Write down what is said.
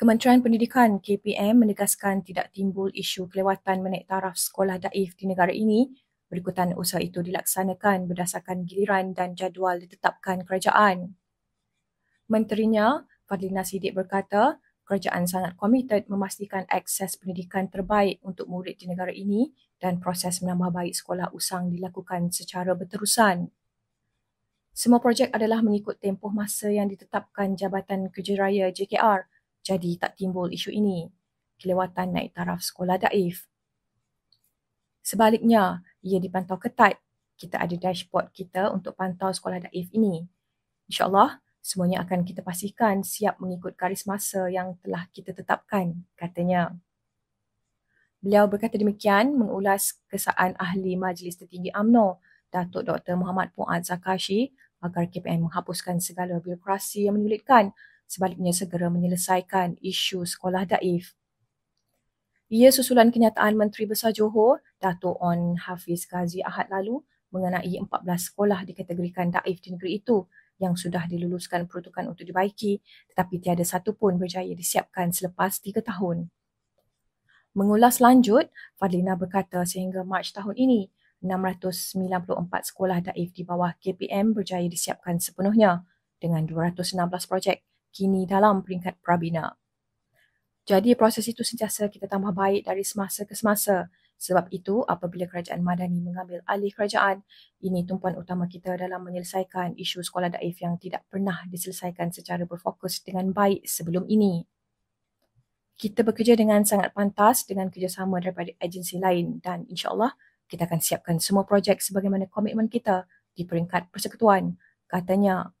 Kementerian Pendidikan KPM menegaskan tidak timbul isu kelewatan menaik taraf sekolah daif di negara ini berikutan usaha itu dilaksanakan berdasarkan giliran dan jadual ditetapkan kerajaan. Menterinya, Fadlina Sidik berkata, kerajaan sangat komited memastikan akses pendidikan terbaik untuk murid di negara ini dan proses menambah baik sekolah usang dilakukan secara berterusan. Semua projek adalah mengikut tempoh masa yang ditetapkan Jabatan Kerja Raya JKR jadi tak timbul isu ini, kelewatan naik taraf sekolah daif. Sebaliknya, ia dipantau ketat. Kita ada dashboard kita untuk pantau sekolah daif ini. InsyaAllah, semuanya akan kita pastikan siap mengikut garis masa yang telah kita tetapkan, katanya. Beliau berkata demikian mengulas kesaan ahli Majlis Tertinggi AMNO, Datuk Dr. Muhammad Puan Zakashi agar KPM menghapuskan segala birokrasi yang menyulitkan sebaliknya segera menyelesaikan isu sekolah daif. Ia susulan kenyataan Menteri Besar Johor, Datuk On Hafiz Ghazi Ahad lalu mengenai 14 sekolah dikategorikan daif di negeri itu yang sudah diluluskan peruntukan untuk dibaiki tetapi tiada satu pun berjaya disiapkan selepas 3 tahun. Mengulas lanjut, Fadlina berkata sehingga Mac tahun ini, 694 sekolah daif di bawah KPM berjaya disiapkan sepenuhnya dengan 216 projek kini dalam peringkat Prabina. Jadi proses itu sentiasa kita tambah baik dari semasa ke semasa. Sebab itu apabila kerajaan Madani mengambil alih kerajaan, ini tumpuan utama kita dalam menyelesaikan isu sekolah daif yang tidak pernah diselesaikan secara berfokus dengan baik sebelum ini. Kita bekerja dengan sangat pantas dengan kerjasama daripada agensi lain dan insyaAllah kita akan siapkan semua projek sebagaimana komitmen kita di peringkat persekutuan, katanya